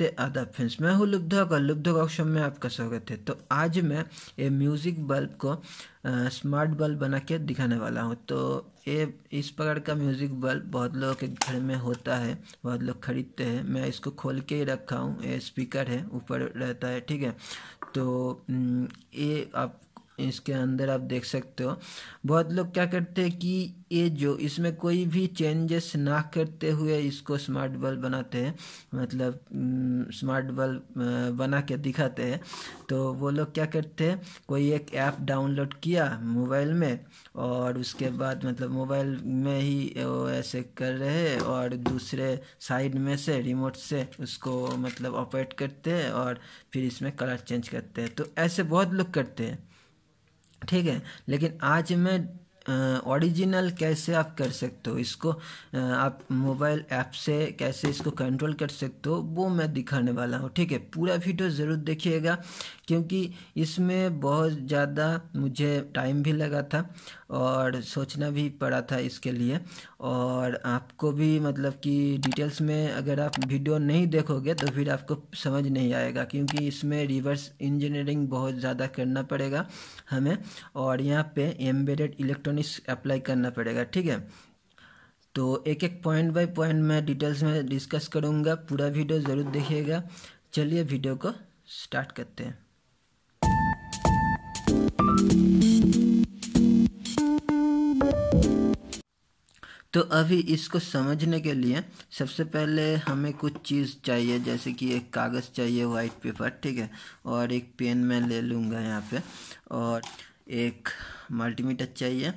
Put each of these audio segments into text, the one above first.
नमस्ते आदाब फ्रेंड्स मैं हूँ लुब्धक और लुब्धक ऑप्शन में आपका स्वागत है तो आज मैं ये म्यूज़िक बल्ब को आ, स्मार्ट बल्ब बना के दिखाने वाला हूँ तो ये इस प्रकार का म्यूज़िक बल्ब बहुत लोगों के घर में होता है बहुत लोग खरीदते हैं मैं इसको खोल के ही रखा हूँ ये स्पीकर है ऊपर रहता है ठीक है तो ये आप इसके अंदर आप देख सकते हो बहुत लोग क्या करते हैं कि ये जो इसमें कोई भी चेंजेस ना करते हुए इसको स्मार्ट बल्ब बनाते हैं मतलब स्मार्ट हम्म, बल्ब बना के दिखाते हैं तो वो लोग क्या करते हैं कोई एक ऐप डाउनलोड किया मोबाइल में और उसके बाद मतलब मोबाइल में ही वो ऐसे कर रहे हैं और दूसरे साइड में से रिमोट से उसको मतलब ऑपरेट करते हैं और फिर इसमें कलर चेंज करते हैं तो ऐसे बहुत लोग करते हैं ठीक है लेकिन आज मैं ओरिजिनल कैसे आप कर सकते हो इसको आप मोबाइल ऐप से कैसे इसको कंट्रोल कर सकते हो वो मैं दिखाने वाला हूँ ठीक है पूरा वीडियो ज़रूर देखिएगा क्योंकि इसमें बहुत ज़्यादा मुझे टाइम भी लगा था और सोचना भी पड़ा था इसके लिए और आपको भी मतलब कि डिटेल्स में अगर आप वीडियो नहीं देखोगे तो फिर आपको समझ नहीं आएगा क्योंकि इसमें रिवर्स इंजीनियरिंग बहुत ज़्यादा करना पड़ेगा हमें और यहाँ पे एम्बेडेड इलेक्ट्रॉनिक्स अप्लाई करना पड़ेगा ठीक है तो एक एक पॉइंट बाय पॉइंट मैं डिटेल्स में डिस्कस करूँगा पूरा वीडियो ज़रूर देखिएगा चलिए वीडियो को स्टार्ट करते हैं तो अभी इसको समझने के लिए सबसे पहले हमें कुछ चीज़ चाहिए जैसे कि एक कागज़ चाहिए वाइट पेपर ठीक है और एक पेन मैं ले लूँगा यहाँ पे और एक मल्टीमीटर चाहिए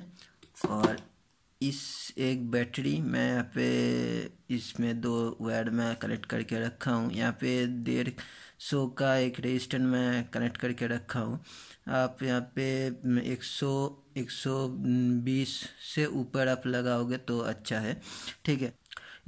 और इस एक बैटरी मैं यहाँ पे इसमें दो वायर में कलेक्ट करके रखा हूँ यहाँ पे देर सो का एक रजिस्टर मैं कनेक्ट करके रखा हूँ आप यहाँ पे एक सौ एक सौ बीस से ऊपर आप लगाओगे तो अच्छा है ठीक है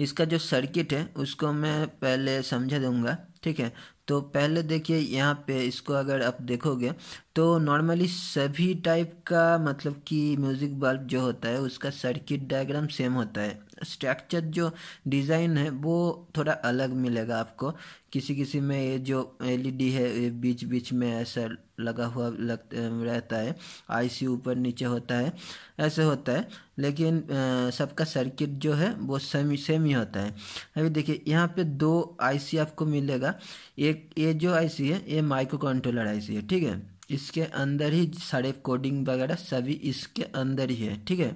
इसका जो सर्किट है उसको मैं पहले समझा दूंगा ठीक है तो पहले देखिए यहाँ पे इसको अगर आप देखोगे तो नॉर्मली सभी टाइप का मतलब कि म्यूज़िक बल्ब जो होता है उसका सर्किट डायग्राम सेम होता है स्ट्रक्चर जो डिज़ाइन है वो थोड़ा अलग मिलेगा आपको किसी किसी में ये जो एलईडी e है ये बीच बीच में ऐसा लगा हुआ लग रहता है आईसी ऊपर नीचे होता है ऐसे होता है लेकिन सबका सर्किट जो है वो सेम सेम ही होता है अभी देखिए यहाँ पे दो आईसी आपको मिलेगा एक ये जो आईसी है ये माइक्रो कंट्रोलर आईसी है ठीक है इसके अंदर ही सारे कोडिंग वगैरह सभी इसके अंदर ही है ठीक है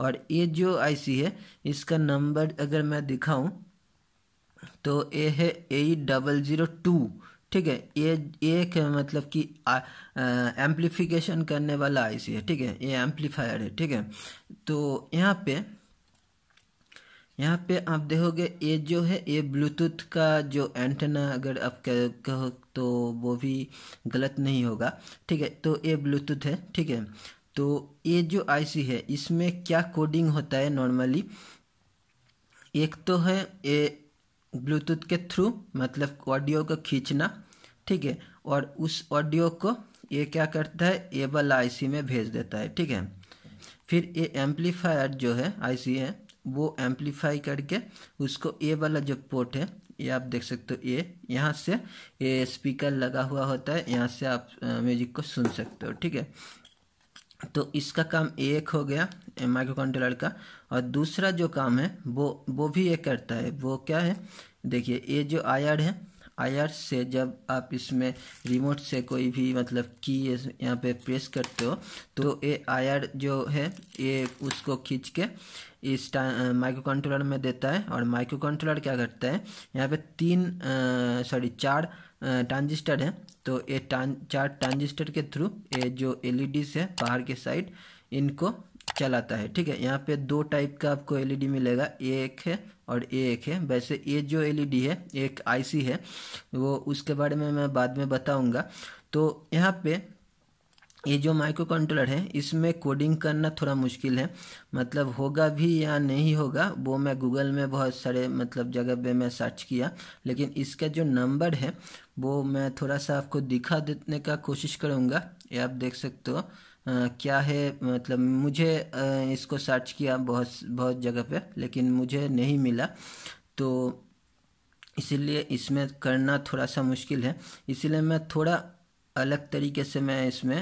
और ये जो आईसी है इसका नंबर अगर मैं दिखाऊं तो ये है एट डबल ज़ीरो टू ठीक है ये एक मतलब कि एम्पलीफिकेशन करने वाला आईसी है ठीक है ये एम्पलीफायर है ठीक है तो यहाँ पे यहाँ पे आप देखोगे ये जो है ये ब्लूटूथ का जो एंटेना अगर आप कह, कहो तो वो भी गलत नहीं होगा ठीक है तो ये ब्लूटूथ है ठीक है तो ये जो आईसी है इसमें क्या कोडिंग होता है नॉर्मली एक तो है ये ब्लूटूथ के थ्रू मतलब ऑडियो को खींचना ठीक है और उस ऑडियो को ये क्या करता है ए वाला आईसी में भेज देता है ठीक है फिर ये एम्पलीफायर जो है आईसी है वो एम्पलीफाई करके उसको ए वाला जो पोर्ट है ये आप देख सकते हो ये यहाँ से ये स्पीकर लगा हुआ होता है यहाँ से आप म्यूजिक को सुन सकते हो ठीक है तो इसका काम एक हो गया माइक्रो कंट्रोलर का और दूसरा जो काम है वो वो भी एक करता है वो क्या है देखिए ये जो आयर है आयर से जब आप इसमें रिमोट से कोई भी मतलब की यहाँ पे प्रेस करते हो तो ये आयर जो है ये उसको खींच के इस माइक्रो कंट्रोलर में देता है और माइक्रो कंट्रोलर क्या करता है यहाँ पे तीन सॉरी चार ट्रांजिस्टर है तो ये चार ट्रांजिस्टर के थ्रू ये जो एलईडीज है बाहर के साइड इनको चलाता है ठीक है यहाँ पे दो टाइप का आपको एलईडी मिलेगा ए एक है और ए एक है वैसे ये जो एलईडी है एक आईसी है वो उसके बारे में मैं बाद में बताऊँगा तो यहाँ पे ये जो माइक्रो कंट्रोलर है इसमें कोडिंग करना थोड़ा मुश्किल है मतलब होगा भी या नहीं होगा वो मैं गूगल में बहुत सारे मतलब जगह पे मैं सर्च किया लेकिन इसका जो नंबर है वो मैं थोड़ा सा आपको दिखा देने का कोशिश करूँगा ये आप देख सकते हो आ, क्या है मतलब मुझे आ, इसको सर्च किया बहुत बहुत जगह पे लेकिन मुझे नहीं मिला तो इसीलिए इसमें करना थोड़ा सा मुश्किल है इसीलिए मैं थोड़ा अलग तरीके से मैं इसमें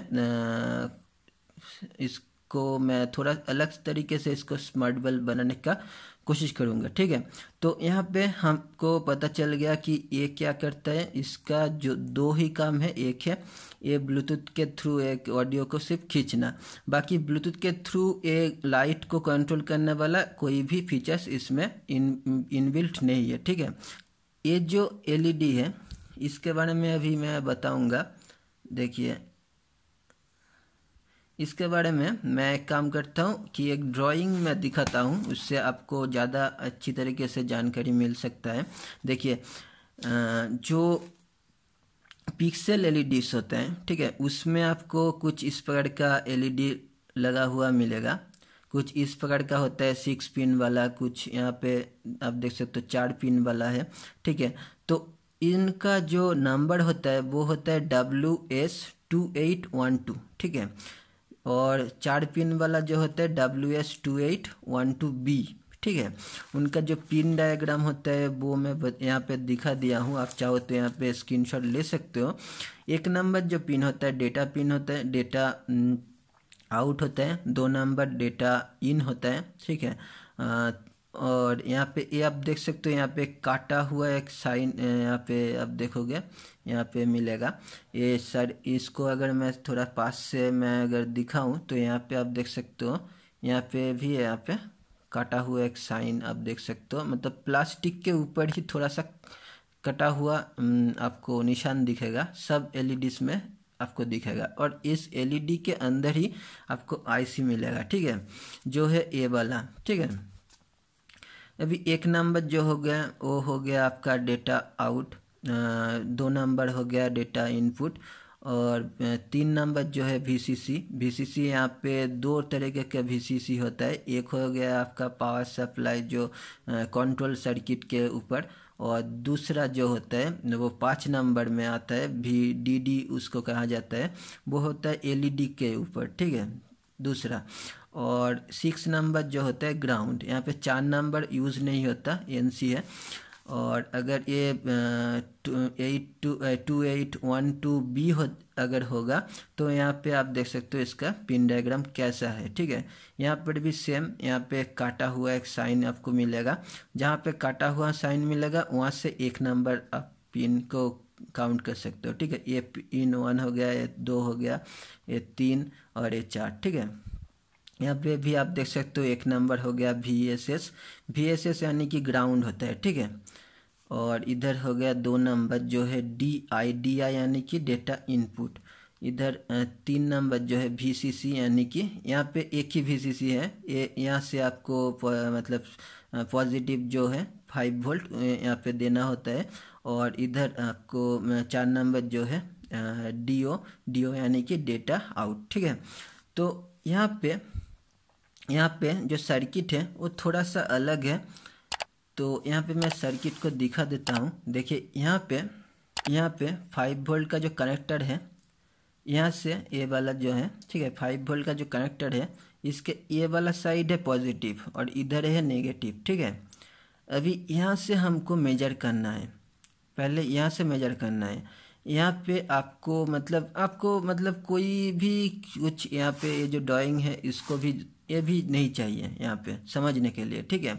इसको मैं थोड़ा अलग तरीके से इसको स्मार्ट बल्ब बनाने का कोशिश करूँगा ठीक है तो यहाँ पे हमको पता चल गया कि ये क्या करता है इसका जो दो ही काम है एक है ये ब्लूटूथ के थ्रू एक ऑडियो को सिर्फ खींचना बाकी ब्लूटूथ के थ्रू एक लाइट को कंट्रोल करने वाला कोई भी फीचर्स इसमें इन इनबिल्ट नहीं है ठीक है ये जो एलईडी है इसके बारे में अभी मैं बताऊँगा देखिए इसके बारे में मैं एक काम करता हूँ कि एक ड्राइंग में दिखाता हूँ उससे आपको ज़्यादा अच्छी तरीके से जानकारी मिल सकता है देखिए जो पिक्सल एलईडीस e होते हैं ठीक है उसमें आपको कुछ इस प्रकार का एलईडी e लगा हुआ मिलेगा कुछ इस प्रकार का होता है सिक्स पिन वाला कुछ यहाँ पे आप देख सकते हो तो चार पिन वाला है ठीक है तो इनका जो नंबर होता है वो होता है W S two eight one two ठीक है और चार पिन वाला जो होता है W S two eight one two B ठीक है उनका जो पिन डायग्राम होता है वो मैं यहाँ पे दिखा दिया हूँ आप चाहो तो यहाँ पे स्क्रीनशॉट ले सकते हो एक नंबर जो पिन होता है डेटा पिन होता है डेटा आउट होता है दो नंबर डेटा इन होता है ठीक है और यहाँ पे ये आप देख सकते हो यहाँ पे काटा हुआ एक साइन यहाँ पे आप देखोगे यहाँ पे मिलेगा ये सर इसको अगर मैं थोड़ा पास से मैं अगर दिखाऊँ तो यहाँ पे आप देख सकते हो यहाँ पे भी है यहाँ पे काटा हुआ एक साइन आप देख सकते हो मतलब प्लास्टिक के ऊपर ही थोड़ा सा कटा हुआ आपको निशान दिखेगा सब एल e में आपको दिखेगा और इस एलईडी e के अंदर ही आपको आईसी मिलेगा ठीक है जो है ए वाला ठीक है अभी एक नंबर जो हो गया वो हो गया आपका डेटा आउट दो नंबर हो गया डेटा इनपुट और तीन नंबर जो है वी सी सी वी सी सी यहाँ पे दो तरीके का वी सी सी होता है एक हो गया आपका पावर सप्लाई जो कंट्रोल सर्किट के ऊपर और दूसरा जो होता है वो पाँच नंबर में आता है वी डी डी उसको कहा जाता है वो होता है एल ई डी के ऊपर ठीक है दूसरा और सिक्स नंबर जो होता है ग्राउंड यहाँ पे चार नंबर यूज़ नहीं होता एन सी है और अगर ये eight two two eight one two B हो अगर होगा तो यहाँ पे आप देख सकते हो इसका पिन डायग्राम कैसा है ठीक है यहाँ पर भी सेम यहाँ पे काटा हुआ एक साइन आपको मिलेगा जहाँ पे काटा हुआ साइन मिलेगा वहाँ से एक नंबर आप पिन को काउंट कर सकते हो ठीक है ये पिन वन हो गया ये दो हो गया ये तीन और ये चार ठीक है यहाँ पे भी आप देख सकते हो एक नंबर हो गया V S S V S S यानी कि ग्राउंड होता है ठीक है और इधर हो गया दो नंबर जो है डी आई डी आई यानी कि डेटा इनपुट इधर तीन नंबर जो है वी सी सी यानी कि यहाँ पे एक ही वी सी सी है ये यहाँ से आपको मतलब पॉजिटिव जो है फाइव वोल्ट यहाँ पे देना होता है और इधर आपको चार नंबर जो है डी ओ डी ओ यानी कि डेटा आउट ठीक है तो यहाँ पे यहाँ पे जो सर्किट है वो थोड़ा सा अलग है तो यहाँ पे मैं सर्किट को दिखा देता हूँ देखिए यहाँ पे यहाँ पे फाइव वोल्ट का जो कनेक्टर है यहाँ से ए वाला जो है ठीक है फाइव वोल्ट का जो कनेक्टर है इसके ए वाला साइड है पॉजिटिव और इधर है नेगेटिव ठीक है अभी यहाँ से हमको मेजर करना है पहले यहाँ से मेजर करना है यहाँ पे आपको मतलब आपको मतलब कोई भी कुछ यहाँ पे ये जो ड्राइंग है इसको भी ये भी नहीं चाहिए यहाँ पे समझने के लिए ठीक है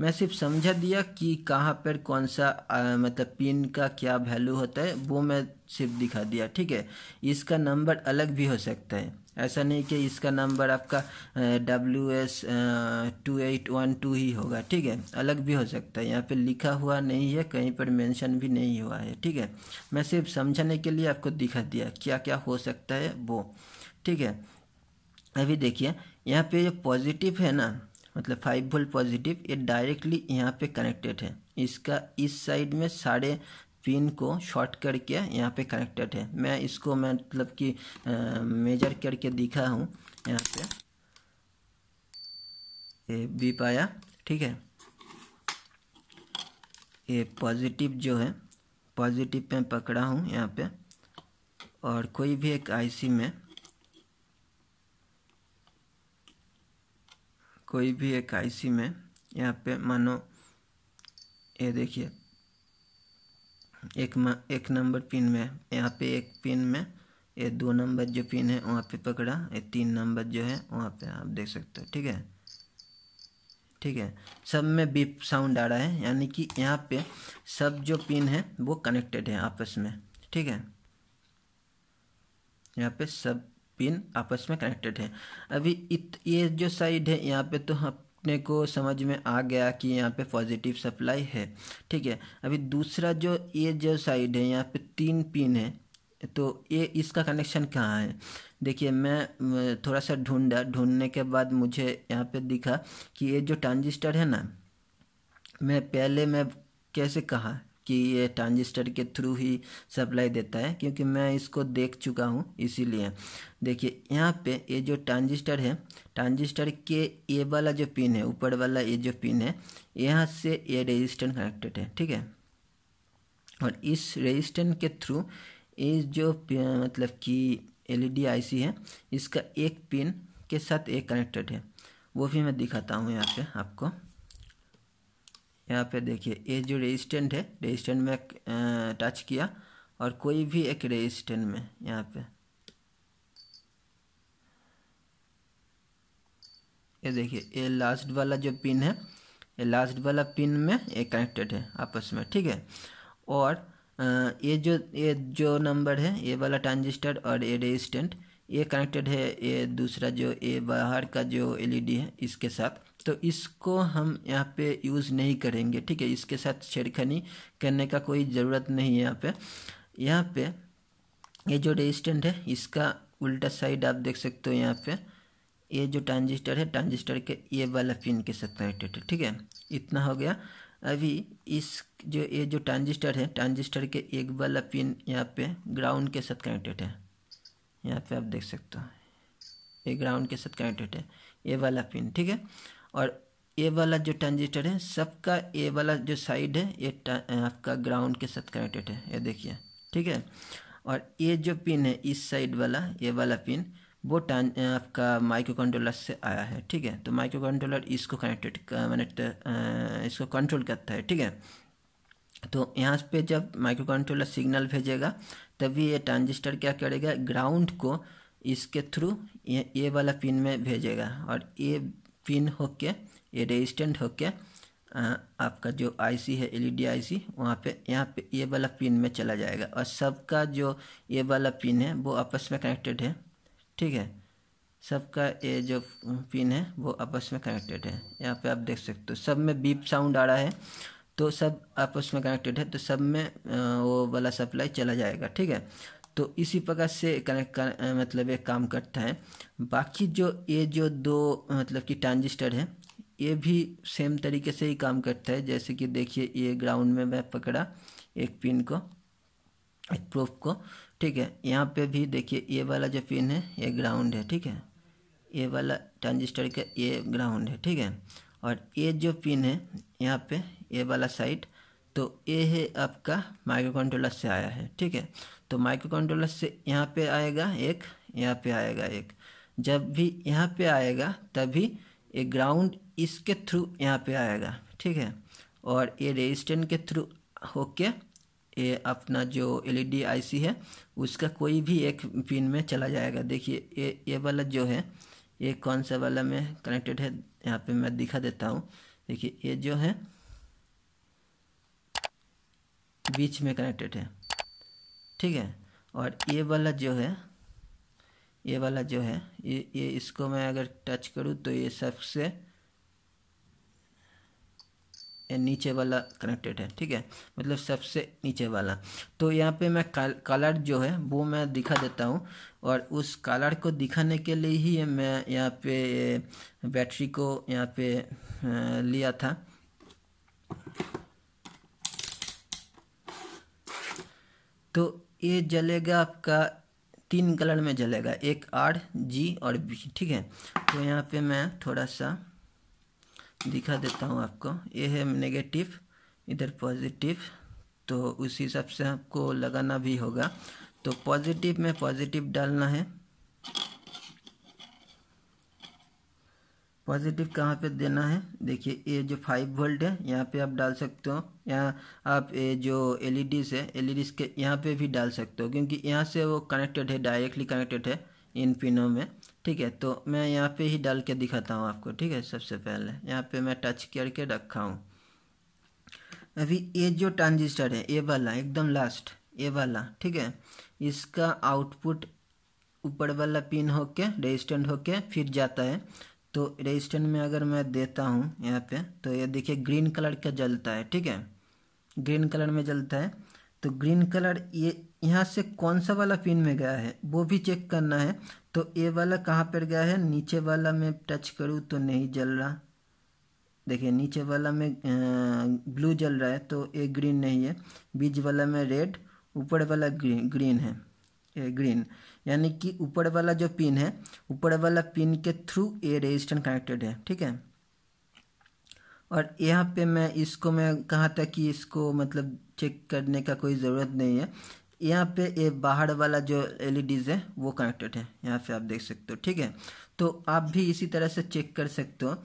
मैं सिर्फ समझा दिया कि कहाँ पर कौन सा आ, मतलब पिन का क्या वैल्यू होता है वो मैं सिर्फ दिखा दिया ठीक है इसका नंबर अलग भी हो सकता है ऐसा नहीं कि इसका नंबर आपका W S two eight one two ही होगा ठीक है अलग भी हो सकता है यहाँ पे लिखा हुआ नहीं है कहीं पर मेंशन भी नहीं हुआ है ठीक है मैं सिर्फ समझाने के लिए आपको दिखा दिया क्या क्या हो सकता है वो ठीक है अभी देखिए यहाँ पे जो पॉजिटिव है ना मतलब फाइव वोल्ट पॉजिटिव ये डायरेक्टली यहाँ पे कनेक्टेड है इसका इस साइड में साढ़े पिन को शॉर्ट करके यहाँ पे कनेक्टेड है मैं इसको मैं मतलब कि मेजर करके दिखा हूँ यहाँ पे ये बीप आया ठीक है ये पॉजिटिव जो है पॉजिटिव में पकड़ा हूँ यहाँ पे और कोई भी एक आईसी में कोई भी एक आईसी में यहाँ पे मानो ये देखिए एक एक नंबर पिन में यहाँ पे एक पिन में ये दो नंबर जो पिन है वहाँ पे पकड़ा ये तीन नंबर जो है वहाँ पे आप देख सकते हो ठीक है ठीक है सब में बीप साउंड आ रहा है यानी कि यहाँ पे सब जो पिन है वो कनेक्टेड है आपस में ठीक है यहाँ पे सब पिन आपस में कनेक्टेड है अभी इत, ये जो साइड है यहाँ पे तो अपने को समझ में आ गया कि यहाँ पे पॉजिटिव सप्लाई है ठीक है अभी दूसरा जो ये जो साइड है यहाँ पे तीन पिन है तो ये इसका कनेक्शन कहाँ है देखिए मैं थोड़ा सा ढूंढा ढूंढने के बाद मुझे यहाँ पे दिखा कि ये जो ट्रांजिस्टर है ना मैं पहले मैं कैसे कहा कि ये ट्रांजिस्टर के थ्रू ही सप्लाई देता है क्योंकि मैं इसको देख चुका हूँ इसीलिए देखिए यहाँ पे ये जो ट्रांजिस्टर है ट्रांजिस्टर के ये वाला जो पिन है ऊपर वाला ये जो पिन है यहाँ से ये रेजिस्टर कनेक्टेड है ठीक है और इस रेजिस्टेंट के थ्रू इस जो मतलब कि एलईडी आईसी e है इसका एक पिन के साथ एक कनेक्टेड है वो भी मैं दिखाता हूँ यहाँ पे आपको यहाँ पे देखिए ये जो रेजिस्टेंट है रेजिस्टेंट में टच किया और कोई भी एक रेजिस्टेंट में यहाँ पे ये देखिए ये लास्ट वाला जो पिन है ये लास्ट वाला पिन में ये कनेक्टेड है आपस में ठीक है और ये जो ये जो नंबर है ये वाला ट्रांजिस्टर और ये रेजिस्टेंट ये कनेक्टेड है ये दूसरा जो ये बाहर का जो एलईडी e है इसके साथ तो इसको हम यहाँ पे यूज़ नहीं करेंगे ठीक है इसके साथ छेड़खानी करने का कोई ज़रूरत नहीं है यहाँ पे यहाँ पे ये जो रेजिस्टेंट है इसका उल्टा साइड आप देख सकते हो यहाँ पे ये जो ट्रांजिस्टर है ट्रांजिस्टर के ये वाला पिन के साथ कनेक्टेड है ठीक है इतना हो गया अभी इस जो ये जो ट्रांजिस्टर है ट्रांजिस्टर के एक वाला पिन यहाँ पे ग्राउंड के साथ कनेक्टेड है यहाँ पे आप देख सकते हो ये ग्राउंड के साथ कनेक्टेड है ए वाला पिन ठीक है और ए वाला जो ट्रांजिस्टर है सबका ए वाला जो साइड है ये आपका ग्राउंड के साथ कनेक्टेड है ये देखिए ठीक है और ये जो पिन है इस साइड वाला ये वाला पिन वो आपका माइक्रो कंट्रोलर से आया है ठीक है तो माइक्रो कंट्रोलर इसको कनेक्टेड मैंने इसको कंट्रोल करता है ठीक है तो यहाँ पे जब माइक्रो कंट्रोलर सिग्नल भेजेगा तभी ये ट्रांजिस्टर क्या करेगा ग्राउंड को इसके थ्रू ये ए वाला पिन में भेजेगा और ए पिन होके ये रेजिस्टेंट होके आपका जो आईसी है एलईडी आईसी e वहाँ पे यहाँ पे ये वाला पिन में चला जाएगा और सबका जो ये वाला पिन है वो आपस में कनेक्टेड है ठीक है सबका ये जो पिन है वो आपस में कनेक्टेड है यहाँ पे आप देख सकते हो सब में बीप साउंड आ रहा है तो सब आपस में कनेक्टेड है तो सब में वो वाला सप्लाई चला जाएगा ठीक है तो इसी प्रकार से कनेक्ट कर, मतलब ये काम करता है बाकी जो ये जो दो मतलब कि ट्रांजिस्टर है ये भी सेम तरीके से ही काम करता है जैसे कि देखिए ये ग्राउंड में मैं पकड़ा एक पिन को एक प्रूफ को ठीक है यहाँ पे भी देखिए ये वाला जो पिन है ये ग्राउंड है ठीक है ये वाला ट्रांजिस्टर का ये ग्राउंड है ठीक है और ये जो पिन है यहाँ पे ये वाला साइड तो ये है आपका माइक्रो कंट्रोलर से आया है ठीक है तो माइक्रो कंट्रोलर से यहाँ पे आएगा एक यहाँ पे आएगा एक जब भी यहाँ पे आएगा तभी ये ग्राउंड इसके थ्रू यहाँ पे आएगा ठीक है और ये रेजिस्टेंट के थ्रू होके ये अपना जो एलईडी आईसी e है उसका कोई भी एक पिन में चला जाएगा देखिए ये ये वाला जो है ये कौन सा वाला में कनेक्टेड है यहाँ पे मैं दिखा देता हूँ देखिए ये जो है बीच में कनेक्टेड है ठीक है और ये वाला जो है ये वाला जो है ये ये इसको मैं अगर टच करूँ तो ये सबसे नीचे वाला कनेक्टेड है ठीक है मतलब सबसे नीचे वाला तो यहाँ पे मैं कलर जो है वो मैं दिखा देता हूँ और उस कलर को दिखाने के लिए ही मैं यहाँ पे बैटरी को यहाँ पे लिया था तो ये जलेगा आपका तीन कलर में जलेगा एक आर जी और बी ठीक है तो यहाँ पे मैं थोड़ा सा दिखा देता हूँ आपको ये है नेगेटिव इधर पॉजिटिव तो उस हिसाब से आपको लगाना भी होगा तो पॉजिटिव में पॉजिटिव डालना है पॉजिटिव कहाँ पे देना है देखिए ये जो फाइव वोल्ट है यहाँ पे आप डाल सकते हो यहाँ आप ये जो एल ई e है एल ई e के यहाँ पे भी डाल सकते हो क्योंकि यहाँ से वो कनेक्टेड है डायरेक्टली कनेक्टेड है इन पिनों में ठीक है तो मैं यहाँ पे ही डाल के दिखाता हूँ आपको ठीक है सबसे पहले यहाँ पे मैं टच करके रखा हूँ अभी ये जो ट्रांजिस्टर है ए वाला एकदम लास्ट ए वाला ठीक है इसका आउटपुट ऊपर वाला पिन होके रेजिस्टेंट होके फिर जाता है तो रेजिस्टेंट में अगर मैं देता हूँ यहाँ पे तो ये देखिए ग्रीन कलर का जलता है ठीक है ग्रीन कलर में जलता है तो ग्रीन कलर ये यहाँ से कौन सा वाला पिन में गया है वो भी चेक करना है तो ये वाला कहाँ पर गया है नीचे वाला में टच करूँ तो नहीं जल रहा देखिए नीचे वाला में ब्लू जल रहा है तो ये ग्रीन नहीं है बीच वाला में रेड ऊपर वाला ग्रीन ग्रीन है ये ग्रीन यानी कि ऊपर वाला जो पिन है ऊपर वाला पिन के थ्रू ये रेजिस्टेंट कनेक्टेड है ठीक है और यहाँ पे मैं इसको मैं कहा था कि इसको मतलब चेक करने का कोई ज़रूरत नहीं है यहाँ पे ये बाहर वाला जो एल e है वो कनेक्टेड है यहाँ पे आप देख सकते हो ठीक है तो आप भी इसी तरह से चेक कर सकते हो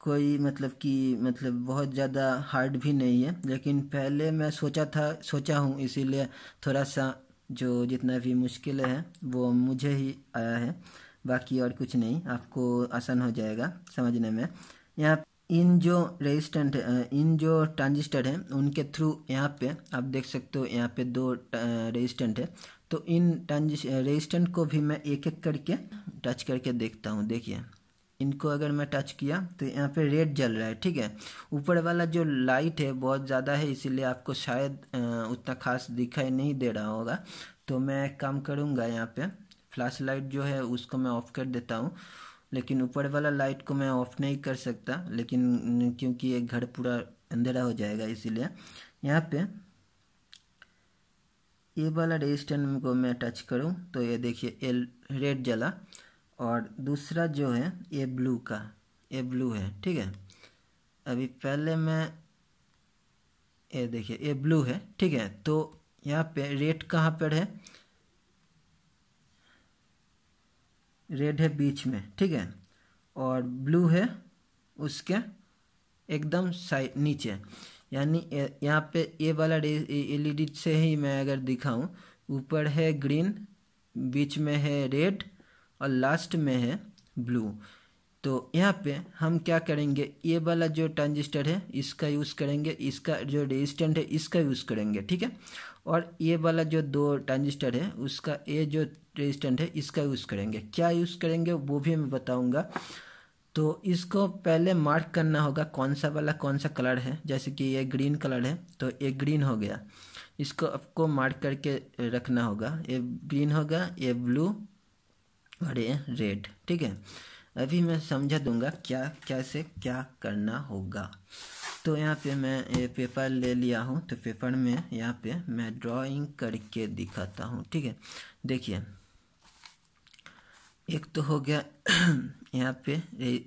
कोई मतलब कि मतलब बहुत ज़्यादा हार्ड भी नहीं है लेकिन पहले मैं सोचा था सोचा हूँ इसीलिए थोड़ा सा जो जितना भी मुश्किल है वो मुझे ही आया है बाकी और कुछ नहीं आपको आसान हो जाएगा समझने में यहाँ इन जो रेजिस्टेंट इन जो ट्रांजिस्टर हैं उनके थ्रू यहाँ पे आप देख सकते हो यहाँ पे दो रेजिस्टेंट है तो इन ट्रांजिस्ट रेजिस्टेंट को भी मैं एक एक करके टच करके देखता हूँ देखिए इनको अगर मैं टच किया तो यहाँ पे रेड जल रहा है ठीक है ऊपर वाला जो लाइट है बहुत ज़्यादा है इसीलिए आपको शायद उतना खास दिखाई नहीं दे रहा होगा तो मैं एक काम करूँगा यहाँ पे फ्लैश लाइट जो है उसको मैं ऑफ़ कर देता हूँ लेकिन ऊपर वाला लाइट को मैं ऑफ़ नहीं कर सकता लेकिन क्योंकि ये घर पूरा अंधेरा हो जाएगा इसीलिए यहाँ पे ये वाला रेजिस्टेंट को मैं टच करूँ तो ये देखिए एल रेड जला और दूसरा जो है ये ब्लू का ये ब्लू है ठीक है अभी पहले मैं ये देखिए ये ब्लू है ठीक है तो यहाँ पे रेड कहाँ पर है रेड है बीच में ठीक है और ब्लू है उसके एकदम साइड नीचे यानी यहाँ पे ये वाला एलईडी से ही मैं अगर दिखाऊं ऊपर है ग्रीन बीच में है रेड और लास्ट में है ब्लू तो यहाँ पे हम क्या करेंगे ये वाला जो ट्रांजिस्टर है इसका यूज़ करेंगे इसका जो रेजिस्टेंट है इसका यूज़ करेंगे ठीक है और ये वाला जो दो ट्रांजिस्टर है उसका ये जो रेजिस्टेंट है इसका यूज़ करेंगे क्या यूज़ करेंगे वो भी मैं बताऊँगा तो इसको पहले मार्क करना होगा कौन सा वाला कौन सा कलर है जैसे कि ये ग्रीन कलर है तो ये ग्रीन हो गया इसको आपको मार्क करके रखना होगा ये ग्रीन होगा ये ब्लू और ये रेड ठीक है अभी मैं समझा दूंगा क्या कैसे क्या करना होगा तो यहाँ पे मैं ये पेपर ले लिया हूँ तो पेपर में यहाँ पे मैं ड्राइंग करके दिखाता हूँ ठीक है देखिए एक तो हो गया यहाँ पे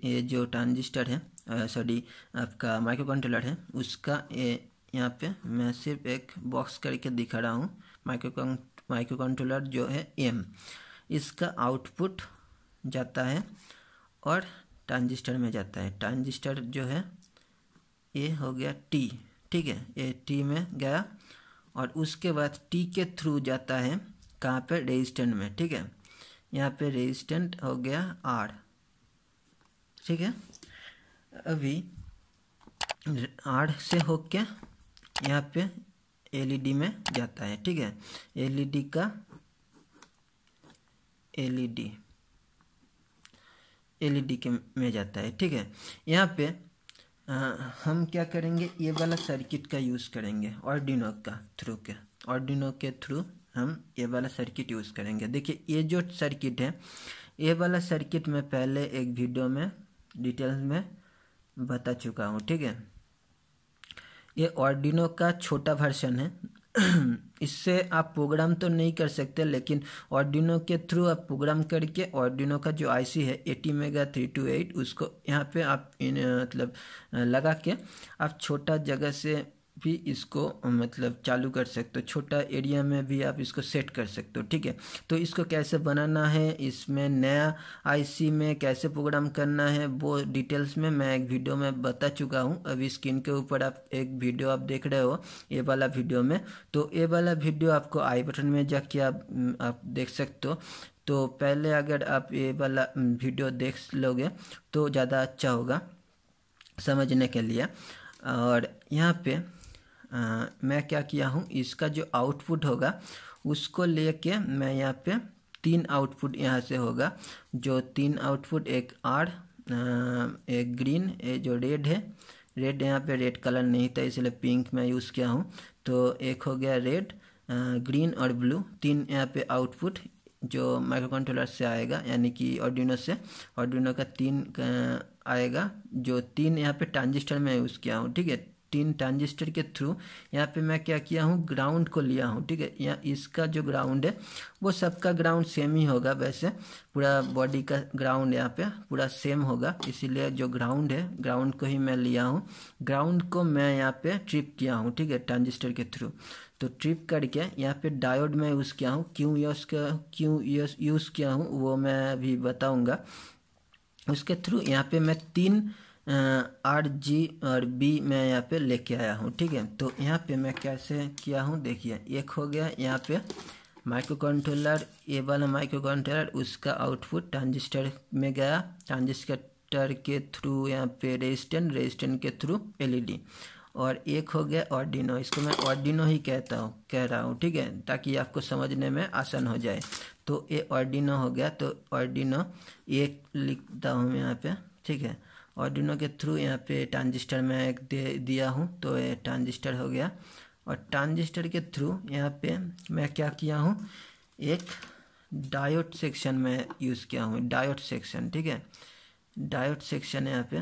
ये जो ट्रांजिस्टर है सॉरी आपका माइक्रो कंट्रोलर है उसका ये यहाँ पे मैं सिर्फ एक बॉक्स करके दिखा रहा हूँ माइक्रो माइक्रो कंट्रोलर जो है एम इसका आउटपुट जाता है और ट्रांजिस्टर में जाता है ट्रांजिस्टर जो है ये हो गया टी ठीक है ये टी में गया और उसके बाद टी के थ्रू जाता है कहाँ पे रेजिस्टेंट में ठीक है यहाँ पे रेजिस्टेंट हो गया आर ठीक है अभी आर से होके यहाँ पे एलईडी e में जाता है ठीक है एलईडी e का L E D L E D के में जाता है ठीक है यहाँ पे आ, हम क्या करेंगे ये वाला सर्किट का यूज़ करेंगे ऑर्डिनो का थ्रू के ऑर्डिनो के थ्रू हम ये वाला सर्किट यूज़ करेंगे देखिए ये जो सर्किट है ये वाला सर्किट मैं पहले एक वीडियो में डिटेल्स में बता चुका हूँ ठीक है ये ऑर्डिनो का छोटा वर्जन है इससे आप प्रोग्राम तो नहीं कर सकते लेकिन ऑर्डिनो के थ्रू आप प्रोग्राम करके ऑर्डिनो का जो आईसी है ATmega three two eight उसको यहाँ पे आप इन मतलब लगा के आप छोटा जगह से भी इसको मतलब चालू कर सकते हो छोटा एरिया में भी आप इसको सेट कर सकते हो ठीक है तो इसको कैसे बनाना है इसमें नया आईसी में कैसे प्रोग्राम करना है वो डिटेल्स में मैं एक वीडियो में बता चुका हूँ अभी स्क्रीन के ऊपर आप एक वीडियो आप देख रहे हो ये वाला वीडियो में तो ये वाला वीडियो आपको आई बटन में जाके आप, आप देख सकते हो तो पहले अगर आप ये वाला वीडियो देख लोगे तो ज़्यादा अच्छा होगा समझने के लिए और यहाँ पे आ, मैं क्या किया हूँ इसका जो आउटपुट होगा उसको लेके मैं यहाँ पे तीन आउटपुट यहाँ से होगा जो तीन आउटपुट एक आर एक ग्रीन एक जो रेड है रेड यहाँ पे रेड कलर नहीं था इसलिए पिंक मैं यूज़ किया हूँ तो एक हो गया रेड ग्रीन और ब्लू तीन यहाँ पे आउटपुट जो माइक्रो कंट्रोलर से आएगा यानी कि ऑडिनो से ऑडिनो का तीन आएगा जो तीन यहाँ पे ट्रांजिस्टर में यूज़ किया हूँ ठीक है तीन ट्रांजिस्टर के थ्रू यहाँ पे मैं क्या किया हूँ ग्राउंड को लिया हूँ ठीक है यहाँ इसका जो ग्राउंड है वो सबका ग्राउंड सेम ही होगा वैसे पूरा बॉडी का ग्राउंड यहाँ पे पूरा सेम होगा इसीलिए जो ग्राउंड है ग्राउंड को ही मैं लिया हूँ ग्राउंड को मैं यहाँ पे ट्रिप किया हूँ ठीक है ट्रांजिस्टर के थ्रू तो ट्रिप करके यहाँ पे डायोड में यूज़ किया हूँ क्यों यूज़ किया क्यों यूज़ किया हूँ वो मैं अभी बताऊँगा उसके थ्रू यहाँ पे मैं तीन आर जी और बी मैं यहाँ पे लेके आया हूँ ठीक है तो यहाँ पे मैं कैसे किया हूँ देखिए एक हो गया यहाँ पे माइक्रो कंट्रोलर ए वाला माइक्रो कंट्रोलर उसका आउटपुट ट्रांजिस्टर में गया ट्रांजिस्टर के थ्रू यहाँ पे रेजिस्टेंट रेजिस्टेंट के थ्रू एलईडी और एक हो गया ऑर्डिनो इसको मैं ऑर्डिनो ही कहता हूँ कह रहा हूँ ठीक है ताकि आपको समझने में आसान हो जाए तो ये ऑर्डिनो हो गया तो ऑर्डिनो एक लिखता हूँ मैं यहाँ पे ठीक है ऑर्डिनो के थ्रू यहाँ पे ट्रांजिस्टर में एक दे दिया हूँ तो ये ट्रांजिस्टर हो गया और ट्रांजिस्टर के थ्रू यहाँ पे मैं क्या किया हूँ एक डायोड सेक्शन में यूज़ किया हूँ डायोड सेक्शन ठीक है डायोड सेक्शन यहाँ पे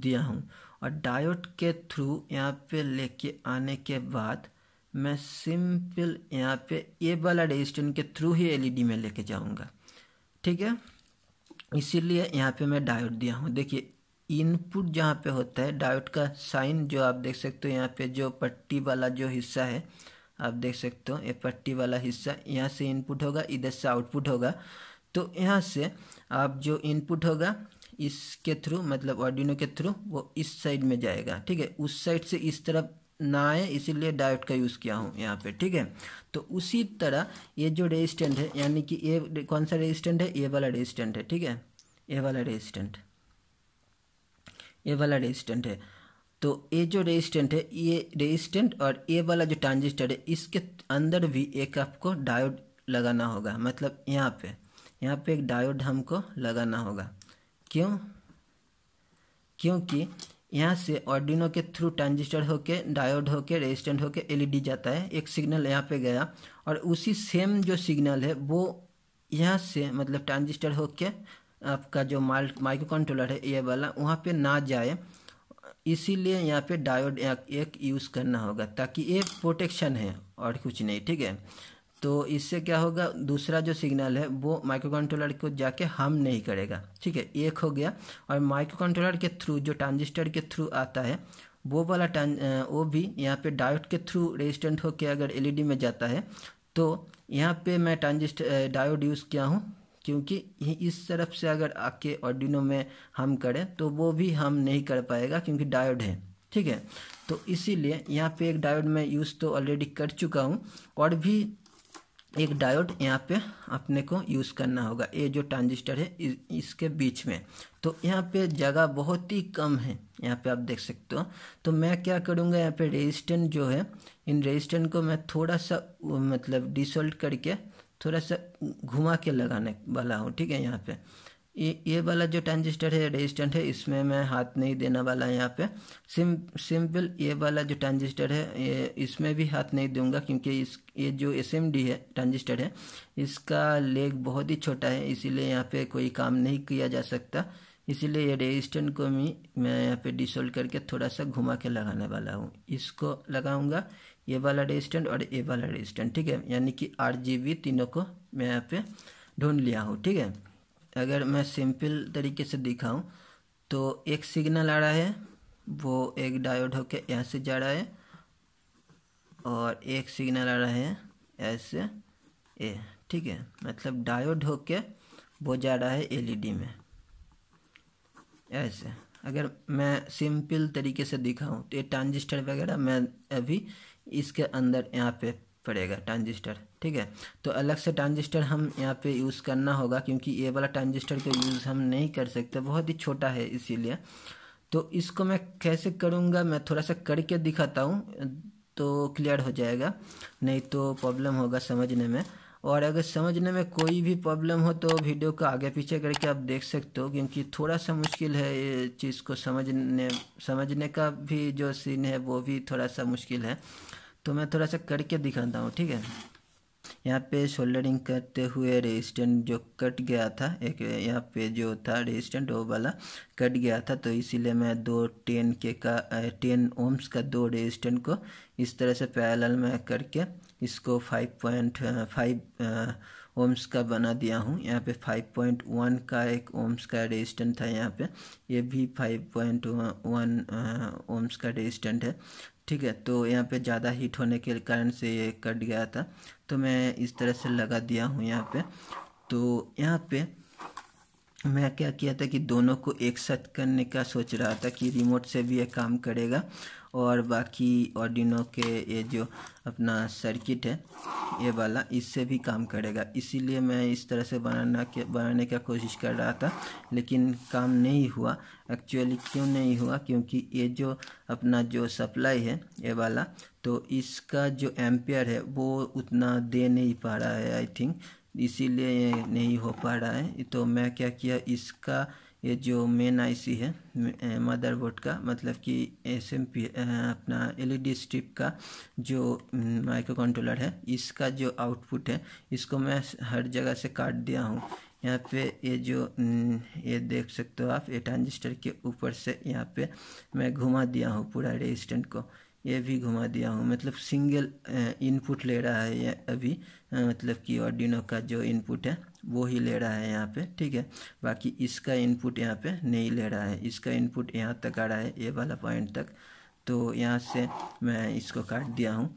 दिया हूँ और डायोड के थ्रू यहाँ पे लेके आने के बाद मैं सिंपल यहाँ पे ए वाला रजिस्टेंट के थ्रू ही एलईडी में लेके जाऊँगा ठीक है इसीलिए यहाँ पे मैं डायोड दिया हूँ देखिए इनपुट जहाँ पे होता है डायोड का साइन जो आप देख सकते हो यहाँ पे जो पट्टी वाला जो हिस्सा है आप देख सकते हो ये पट्टी वाला हिस्सा यहाँ से इनपुट होगा इधर से आउटपुट होगा तो यहाँ से आप जो इनपुट होगा इसके थ्रू मतलब ऑडिनो के थ्रू वो इस साइड में जाएगा ठीक है उस साइड से इस तरफ ना आए इसीलिए डायोड का यूज़ किया हूँ यहाँ पे ठीक है तो उसी तरह ये जो रेजिस्टेंट है यानी कि ये कौन सा रेजिस्टेंट है ये वाला रेजिस्टेंट है ठीक है ये वाला रेजिस्टेंट ये वाला रेजिस्टेंट है तो ये जो रेजिस्टेंट है ये रेजिस्टेंट और ये वाला जो ट्रांजिस्टर है इसके अंदर भी एक आपको डायोड लगाना होगा मतलब यहाँ पे यहाँ पे एक डायोड हमको लगाना होगा क्यों क्योंकि यहाँ से ऑर्डिनो के थ्रू ट्रांजिस्टर होके डायोड होके रेजिस्टेंट होके एलईडी e जाता है एक सिग्नल यहाँ पे गया और उसी सेम जो सिग्नल है वो यहाँ से मतलब ट्रांजिस्टर होके आपका जो माल माइक्रो कंट्रोलर है ये वाला वहाँ पे ना जाए इसीलिए यहाँ पे डायोड एक यूज़ करना होगा ताकि ये प्रोटेक्शन है और कुछ नहीं ठीक है तो इससे क्या होगा दूसरा जो सिग्नल है वो माइक्रो कंट्रोलर को जाके हम नहीं करेगा ठीक है एक हो गया और माइक्रो कंट्रोलर के थ्रू जो ट्रांजिस्टर के थ्रू आता है वो वाला वो भी यहाँ पे डायोड के थ्रू रेजिस्टेंट होकर अगर एलईडी e में जाता है तो यहाँ पे मैं ट्रांजिस्ट डायोड यूज़ किया हूँ क्योंकि इस तरफ से अगर आके ऑडिनो में हम करें तो वो भी हम नहीं कर पाएगा क्योंकि डायोड है ठीक है तो इसीलिए यहाँ पे एक डायोड मैं यूज़ तो ऑलरेडी कर चुका हूँ और भी एक डायोड यहाँ पे अपने को यूज़ करना होगा ये जो ट्रांजिस्टर है इस, इसके बीच में तो यहाँ पे जगह बहुत ही कम है यहाँ पे आप देख सकते हो तो मैं क्या करूँगा यहाँ पे रेजिस्टेंट जो है इन रेजिस्टेंट को मैं थोड़ा सा मतलब डिसोल्ट करके थोड़ा सा घुमा के लगाने वाला हूँ ठीक है यहाँ पे ये ये वाला जो ट्रांजिस्टर है रेजिस्टेंट है इसमें मैं हाथ नहीं देने वाला यहाँ पे सिम सिंपल ये वाला जो ट्रांजिस्टर है ये इसमें भी हाथ नहीं दूंगा क्योंकि इस ये जो एस है ट्रांजिस्टर है इसका लेग बहुत ही छोटा है इसीलिए यहाँ पे कोई काम नहीं किया जा सकता इसीलिए ये रेजिस्टेंट को भी मैं यहाँ पे डिसोल्व करके थोड़ा सा घुमा के लगाने वाला हूँ इसको लगाऊँगा ये वाला रेजिस्टेंट और ये वाला रेजिस्टेंट ठीक है यानी कि आठ जी बी तीनों को मैं यहाँ पे ढूंढ लिया हूँ ठीक है अगर मैं सिंपल तरीके से दिखाऊं तो एक सिग्नल आ रहा है वो एक डायोड होके यहाँ से जा रहा है और एक सिग्नल आ रहा है ऐसे ए ठीक है मतलब डायोड होके वो जा रहा है एलईडी e में ऐसे अगर मैं सिंपल तरीके से दिखाऊं तो ये ट्रांजिस्टर वगैरह मैं अभी इसके अंदर यहाँ पे पड़ेगा ट्रांजिस्टर ठीक है तो अलग से ट्रांजिस्टर हम यहाँ पे यूज़ करना होगा क्योंकि ये वाला ट्रांजिस्टर को यूज़ हम नहीं कर सकते बहुत ही छोटा है इसीलिए तो इसको मैं कैसे करूँगा मैं थोड़ा सा करके दिखाता हूँ तो क्लियर हो जाएगा नहीं तो प्रॉब्लम होगा समझने में और अगर समझने में कोई भी प्रॉब्लम हो तो वीडियो को आगे पीछे करके आप देख सकते हो क्योंकि थोड़ा सा मुश्किल है ये चीज़ को समझने समझने का भी जो सीन है वो भी थोड़ा सा मुश्किल है तो मैं थोड़ा सा करके दिखाता हूँ ठीक है यहाँ पे शोल्डरिंग करते हुए रेजिस्टेंट जो कट गया था एक यहाँ पे जो था रेजिस्टेंट वो वाला कट गया था तो इसीलिए मैं दो टेन के का टेन ओम्स का दो रेजिस्टेंट को इस तरह से पैरल में करके इसको फाइव पॉइंट फाइव ओम्स का बना दिया हूँ यहाँ पे फाइव पॉइंट वन का एक ओम्स का रेजिस्टेंट था यहाँ पे ये भी फाइव पॉइंट वन ओम्स का रेजिस्टेंट है ठीक है तो यहाँ पे ज़्यादा हीट होने के कारण से ये कट गया था तो मैं इस तरह से लगा दिया हूँ यहाँ पे तो यहाँ पे मैं क्या किया था कि दोनों को एक साथ करने का सोच रहा था कि रिमोट से भी ये काम करेगा और बाकी ऑडिनो के ये जो अपना सर्किट है ये वाला इससे भी काम करेगा इसीलिए मैं इस तरह से बनाना के बनाने का कोशिश कर रहा था लेकिन काम नहीं हुआ एक्चुअली क्यों नहीं हुआ क्योंकि ये जो अपना जो सप्लाई है ये वाला तो इसका जो एम्पेयर है वो उतना दे नहीं पा रहा है आई थिंक इसीलिए नहीं हो पा रहा है तो मैं क्या किया इसका ये जो मेन आईसी है मदरबोर्ड eh, का मतलब कि एस एम पी अपना एलईडी स्ट्रिप e का जो माइक्रो mm, कंट्रोलर है इसका जो आउटपुट है इसको मैं हर जगह से काट दिया हूँ यहाँ पे ये जो mm, ये देख सकते हो आप ये ट्रांजिस्टर के ऊपर से यहाँ पे मैं घुमा दिया हूँ पूरा रेजिस्टेंट को ये भी घुमा दिया हूँ मतलब सिंगल इनपुट ले रहा है ये अभी मतलब कि ऑर्डिनो का जो इनपुट है वो ही ले रहा है यहाँ पे ठीक है बाकी इसका इनपुट यहाँ पे नहीं ले रहा है इसका इनपुट यहाँ तक आ रहा है ये वाला पॉइंट तक तो यहाँ से मैं इसको काट दिया हूँ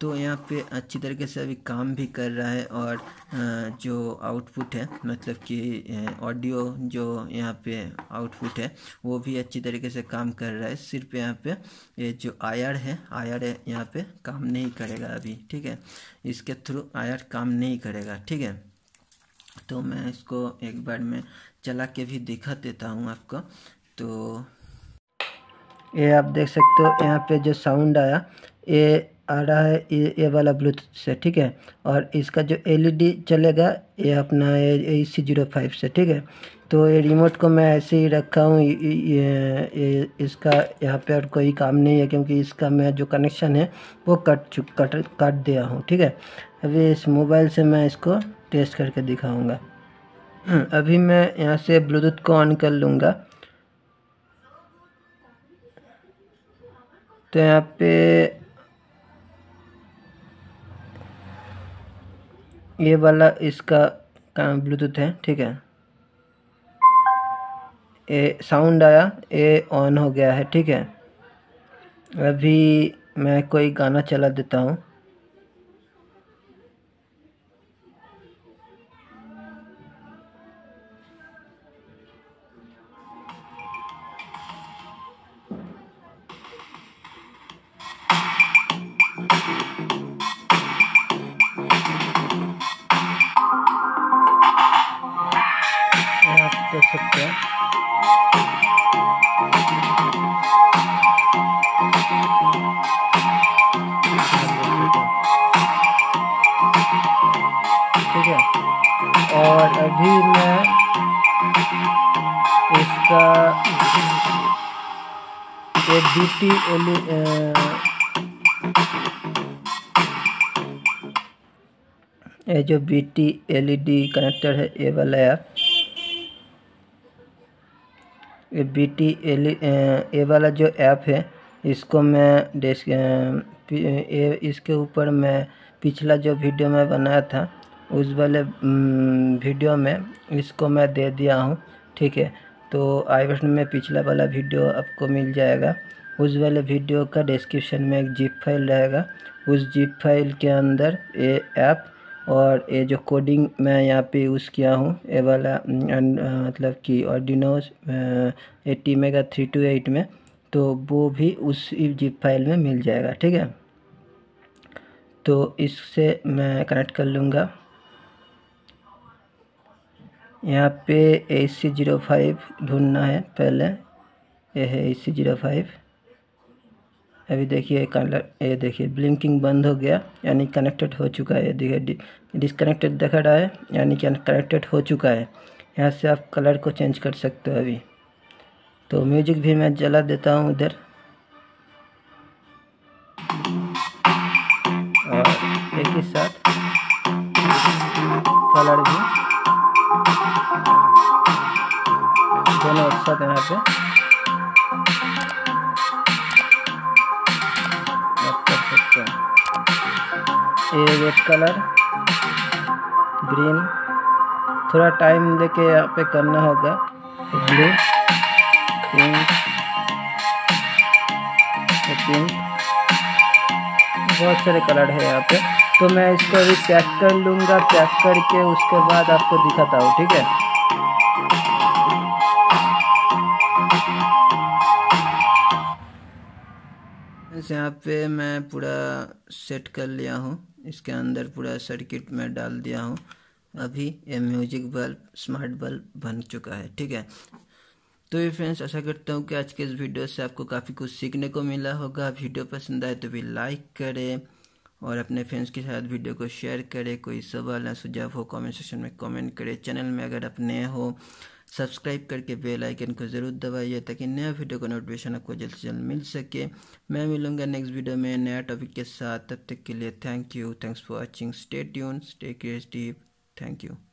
तो यहाँ पे अच्छी तरीके से अभी काम भी कर रहा है और जो आउटपुट है मतलब कि ऑडियो जो यहाँ पे आउटपुट है वो भी अच्छी तरीके से काम कर रहा है सिर्फ यहाँ पे ये जो आयर है आयर है यहाँ पे काम नहीं करेगा अभी ठीक है इसके थ्रू आयर काम नहीं करेगा ठीक है तो मैं इसको एक बार में चला के भी दिखा देता हूँ आपको तो ये आप देख सकते हो यहाँ पे जो साउंड आया ये आ रहा है ये ये वाला ब्लूटूथ से ठीक है और इसका जो एलईडी e चलेगा ये अपना ए सी जीरो फाइव से ठीक है तो ये रिमोट को मैं ऐसे ही रखा हूँ ये, ये इसका यहाँ पे और कोई काम नहीं है क्योंकि इसका मैं जो कनेक्शन है वो कट चुक कट काट दिया हूँ ठीक है अभी इस मोबाइल से मैं इसको टेस्ट करके दिखाऊँगा हम्म, अभी मैं यहाँ से ब्लूटूथ को ऑन कर लूँगा तो यहाँ पे ये वाला इसका ब्लूटूथ है ठीक है ये साउंड आया ये ऑन हो गया है ठीक है अभी मैं कोई गाना चला देता हूँ देख सकते हैं ठीक है और अभी मैं इसका ये डी टी एल ये जो B T L E D connector है ये वाला app B T L A वाला जो ऐप है इसको मैं डेस्क इसके ऊपर मैं पिछला जो वीडियो मैं बनाया था उस वाले वीडियो में इसको मैं दे दिया हूँ ठीक है तो आई बटन में पिछला वाला वीडियो आपको मिल जाएगा उस वाले वीडियो का डिस्क्रिप्शन में एक जिप फाइल रहेगा उस जिप फाइल के अंदर ये ऐप और ये जो कोडिंग मैं यहाँ पे यूज़ किया हूँ ए वाला मतलब कि Arduino's ATmega three two eight में तो वो भी उस जिप फाइल में मिल जाएगा ठीक है तो इससे मैं कनेक्ट कर लूँगा यहाँ पे ए सी ज़ीरो फाइव ढूँढना है पहले ए है ए सी ज़ीरो फाइव अभी देखिए कलर ये देखिए ब्लिंकिंग बंद हो गया यानी कनेक्टेड हो चुका है देखिए डिसकनेक्टेड दिखा रहा है यानी कि कनेक्टेड हो चुका है यहाँ से आप कलर को चेंज कर सकते हो अभी तो म्यूजिक भी मैं जला देता हूँ उधर और एक ही साथ कलर भी दोनों एक साथ यहाँ पे ये रेड कलर ग्रीन थोड़ा टाइम लेके यहाँ पे करना होगा ब्लू पिंक पिंक बहुत सारे कलर है यहाँ पे तो मैं इसको अभी पैक कर लूँगा पैक करके उसके बाद आपको दिखाता हूँ ठीक है यहाँ पे मैं पूरा सेट कर लिया हूँ इसके अंदर पूरा सर्किट में डाल दिया हूँ अभी ये म्यूजिक बल्ब स्मार्ट बल्ब बन चुका है ठीक है तो ये फ्रेंड्स ऐसा करता हूँ कि आज के इस वीडियो से आपको काफ़ी कुछ सीखने को मिला होगा वीडियो पसंद आए तो भी लाइक करें और अपने फ्रेंड्स के साथ वीडियो को शेयर करें कोई सवाल या सुझाव हो कमेंट सेक्शन में कमेंट करें चैनल में अगर अपने हो सब्सक्राइब करके बेल आइकन को ज़रूर दबाइए ताकि नया वीडियो का नोटिफिकेशन आपको जल्द से जल्द मिल सके मैं मिलूंगा नेक्स्ट वीडियो में नया टॉपिक के साथ तब तक के लिए thank you thanks for watching stay tune stay creative thank you